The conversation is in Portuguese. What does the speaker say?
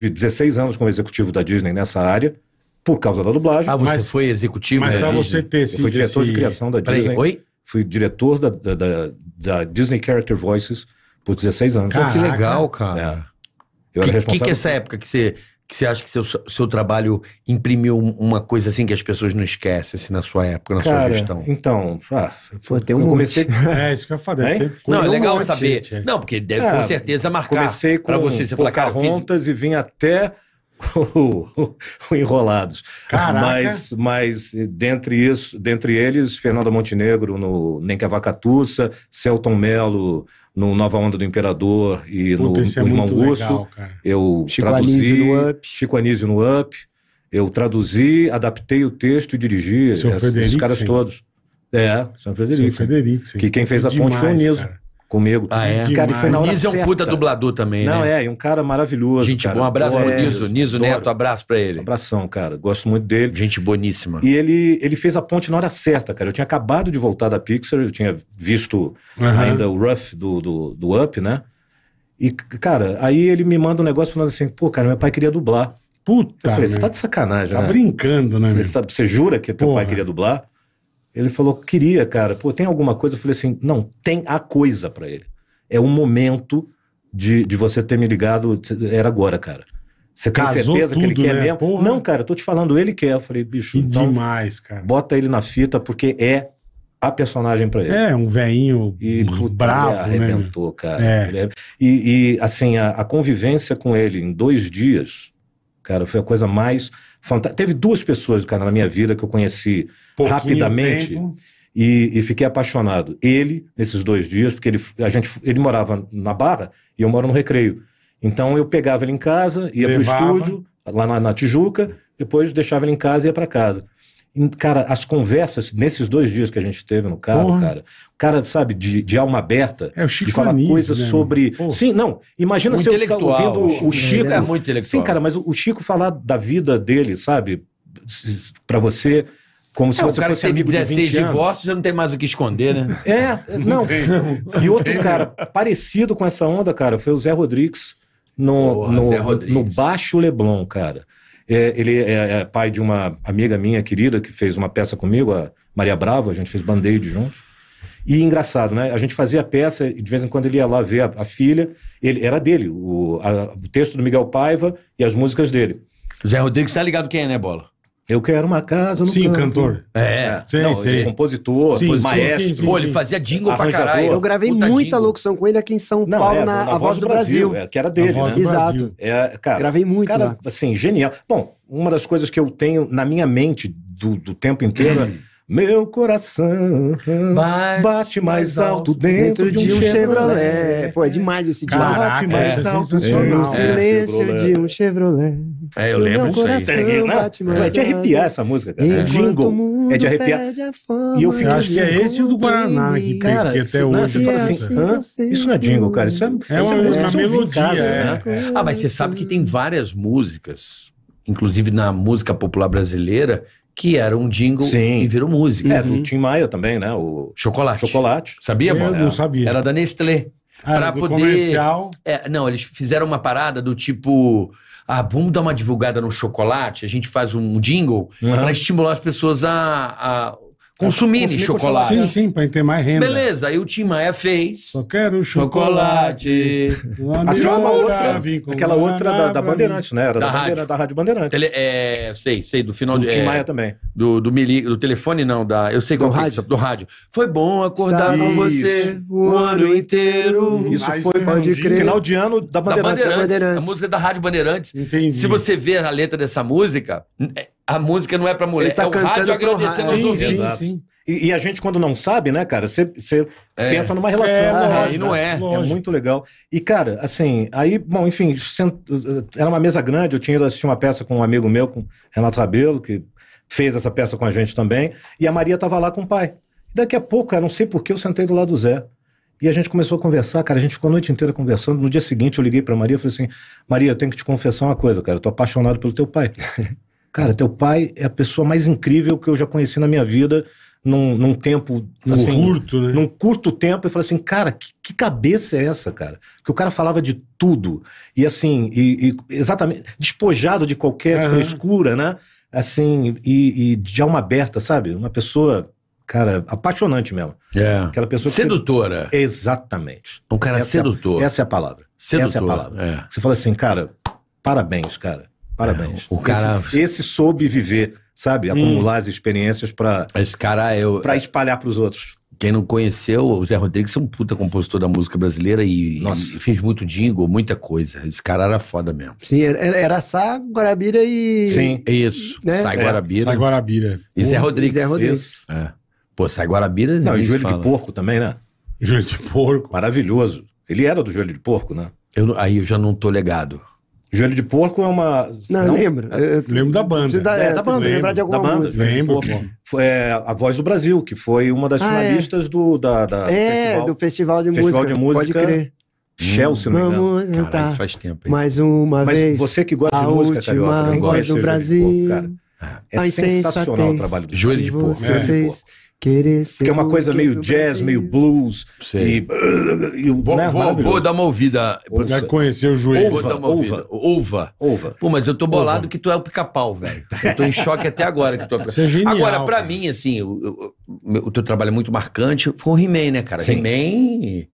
16 anos como executivo da Disney nessa área, por causa da dublagem. Ah, você mas, foi executivo mas da Disney? pra você ter esse, Eu fui diretor esse... de criação da Peraí, Disney. Oi? Fui diretor da, da, da, da, Disney Character Voices por 16 anos. Caraca. Pô, que legal, cara. É. Eu que, era responsável... que, que é essa época que você que você acha que seu, seu trabalho imprimiu uma coisa assim que as pessoas não esquecem assim, na sua época, na Cara, sua gestão? Então, ah, pô, tem um eu comecei. É, isso que eu falei. Não, é legal um saber. Gente. Não, porque deve é, com ah, certeza marcar. Comecei com pra você. Você cara, fiz... e vim até o, Enrolados. Caraca. Mas, mas dentre, isso, dentre eles, Fernando Montenegro no Nem Que a Vaca Tussa, Celton Mello no Nova Onda do Imperador e Puta, no, no é Irmão eu Chico traduzi. Anísio no Up. Chico Anísio no Up. Eu traduzi, adaptei o texto e dirigi esses, esses caras todos. É, São Frederico. São Frederico. Que quem fez a ponte demais, foi o Niso comigo. Ah, é? Cara, e foi na hora Niso certa. é um puta dublador também, Não, né? é, e um cara maravilhoso. Gente cara. bom, um abraço pro é, Niso. Niso adoro. Neto, abraço pra ele. Um abração, cara. Gosto muito dele. Gente boníssima. E ele, ele fez a ponte na hora certa, cara. Eu tinha acabado de voltar da Pixar, eu tinha visto uhum. ainda o Rough do, do, do Up, né? E, cara, aí ele me manda um negócio falando assim, pô, cara, meu pai queria dublar. Puta, eu falei, você tá de sacanagem, tá né? Tá brincando, né? você jura que teu Porra. pai queria dublar? Ele falou, queria, cara. Pô, tem alguma coisa? Eu falei assim, não, tem a coisa para ele. É o momento de, de você ter me ligado, era agora, cara. Você tem certeza tudo, que ele quer né? mesmo? Porra. Não, cara, eu tô te falando, ele quer. Eu falei, bicho, que então demais, cara. Bota ele na fita, porque é a personagem para ele. É, um velhinho e, bravo, né, ele arrebentou, né? cara. É. É... E, e, assim, a, a convivência com ele em dois dias, cara, foi a coisa mais Teve duas pessoas, cara, na minha vida que eu conheci Pouquinho rapidamente e, e, fiquei apaixonado. Ele, nesses dois dias, porque ele, a gente, ele morava na Barra e eu moro no Recreio. Então eu pegava ele em casa, ia para o estúdio, lá na, na Tijuca, depois deixava ele em casa e ia para casa. Cara, as conversas nesses dois dias que a gente teve no carro, Porra. cara, cara, sabe, de, de alma aberta, é, o Chico de falar Anísio, coisas né? sobre. Porra. Sim, não. Imagina muito se eu ficar ouvindo o Chico. é muito intelectual. Sim, cara, mas o Chico falar da vida dele, sabe, para você. Como se é, você o cara fosse teve 16 de divórcios, já não tem mais o que esconder, né? É, não. e outro cara parecido com essa onda, cara, foi o Zé Rodrigues no, Porra, no, Zé Rodrigues. no Baixo Leblon, cara. É, ele é, é, pai de uma amiga minha querida que fez uma peça comigo, a Maria Brava, a gente fez band-aid juntos. E engraçado, né? A gente fazia a peça e de vez em quando ele ia lá ver a, a filha. Ele era dele, o, a, o texto do Miguel Paiva e as músicas dele. Zé Rodrigues, tá ligado quem é, né, Bola? Eu quero uma casa no Sim, campo. cantor. É. é. Sim, não, sim. É compositor, sim, maestro. Sim, sim, Pô, ele fazia jingle pra caralho. Eu gravei Puta muita jingle. locução com ele aqui em São não, Paulo, é, na, na a Voz do, do Brasil. Brasil. É, que era dele, né? Exato. É, cara, gravei muito cara, lá. Assim, genial. Bom, uma das coisas que eu tenho na minha mente do, do tempo inteiro... É hum meu coração bate, bate mais alto, dentro, dentro, de um, de um Chevrolet. Chevrolet. Pô, é demais esse dia. Caraca, bate mais é alto no é, silêncio é, de um Chevrolet. É, eu lembro disso aí. Segue, né? É de arrepiar essa música, cara. É. Jingle. É de arrepiar. E eu fico Eu acho que é esse e o do Guaraná que, cara, que até hoje. Você né? fala assim, Hã? Assim, isso não é assim, jingle, cara. Isso é, assim, é uma, música, uma é melodia. Casa, é. né? Ah, mas você sabe que tem várias músicas inclusive na música popular brasileira, que era um jingle Sim. e virou música. É, do uhum. Tim Maia também, né? O Chocolate. Chocolate. Sabia, Eu não sabia. Era da Nestlé. Ah, para poder. Comercial. É, não, eles fizeram uma parada do tipo. Ah, vamos dar uma divulgada no chocolate, a gente faz um jingle uhum. para estimular as pessoas a, a Consumirem consumir chocolate. chocolate. Sim, sim, para ter mais renda. Beleza, aí o Tim Maia fez. Só quero chocolate. chocolate. Assim, é outra. Aquela outra da, da né? Era da, da, rádio. Bandeira, da Rádio Bandeirantes Tele, é, sei, sei, do final do Tim é, Maia é, também. Do, do, mili, do telefone, não, da. Eu sei do qual é, rádio. Que, do rádio. Foi bom acordar Está com você o ano inteiro. Isso Mas foi, pode crer. Final de ano da Bandeirantes. da Bandeirantes. A música da Rádio Bandeirantes. Entendi. Se você ver a letra dessa música. É, a música não é pra mulher. Ele tá é o rádio agradecendo aos ouvintes. Sim, sim. E, e, a gente, quando não sabe, né, cara, você é. pensa numa relação. É, ah, lógico, e não é. é lógico. É muito legal. E, cara, assim, aí, bom, enfim, era uma mesa grande, eu tinha ido assistir uma peça com um amigo meu, com Renato Rabelo, que fez essa peça com a gente também, e a Maria tava lá com o pai. Daqui a pouco, cara, não sei porquê, eu sentei do lado do Zé. E a gente começou a conversar, cara, a gente ficou a noite inteira conversando. No dia seguinte, eu liguei pra Maria e falei assim, Maria, eu tenho que te confessar uma coisa, cara, eu tô apaixonado pelo teu pai. cara, teu pai é a pessoa mais incrível que eu já conheci na minha vida num, num tempo assim, assim curto, né? num curto tempo e falei assim, cara, que, que, cabeça é essa, cara? Que o cara falava de tudo e assim, e, e exatamente despojado de qualquer uhum. frescura, né? Assim e, e de alma aberta, sabe? Uma pessoa cara, apaixonante mesmo. É. Aquela pessoa sedutora. Exatamente. Um cara essa sedutor. É a... essa é a palavra. Sedutor. Essa é a palavra. É. Você fala assim, cara, parabéns, cara. Parabéns. É, o cara... Esse, esse, soube viver, sabe? Hum. Acumular hum. as experiências para. Esse cara eu. Para espalhar para os outros. Quem não conheceu, o Zé Rodrigues é um puta compositor da música brasileira e, e fez muito jingle, muita coisa. Esse cara era foda mesmo. Sim, era, era Sá, Guarabira e. Sim. Isso. Né? Sai é, Guarabira. Sai Guarabira. E Zé Rodrigues. E Zé Rodrigues. É. Pô, Sai Guarabira. Não, e joelho fala. de porco também, né? Joelho de porco. Maravilhoso. Ele era do joelho de porco, né? Eu, aí eu já não tô legado. Joelho de Porco é uma. Não, não? lembro. É, eu, lembro da banda. É, da, é, da banda, lembro. lembrar de alguma da banda, música. Lembro. Foi, é, a Voz do Brasil, que foi uma das ah, é. finalistas é. do, da, da é, Festival, do Festival de Festival Música. De música Pode crer. Shell, hum, se não me engano. Vamos, Caralho, faz tempo, hein? Mais uma Mas vez. Mas você que gosta de música, Carioca, não gosta do Brasil. Porco, cara. É sensacional o trabalho do Joelho de Porco. Ah, vocês... É. Querer ser que é uma coisa meio jazz, Brasil. meio blues. Sei. E, e vou, é vou, vou, dar uma ouvida. Já conheceu o joelho. Ouva, ouva, ouva, ouva. Pô, mas eu tô bolado que tu é o pica-pau, velho. Eu tô em choque até agora que tu é o pica-pau. É genial, agora, pra cara. mim, assim, o, o, o teu trabalho é muito marcante. Foi o He-Man, né, cara? He-Man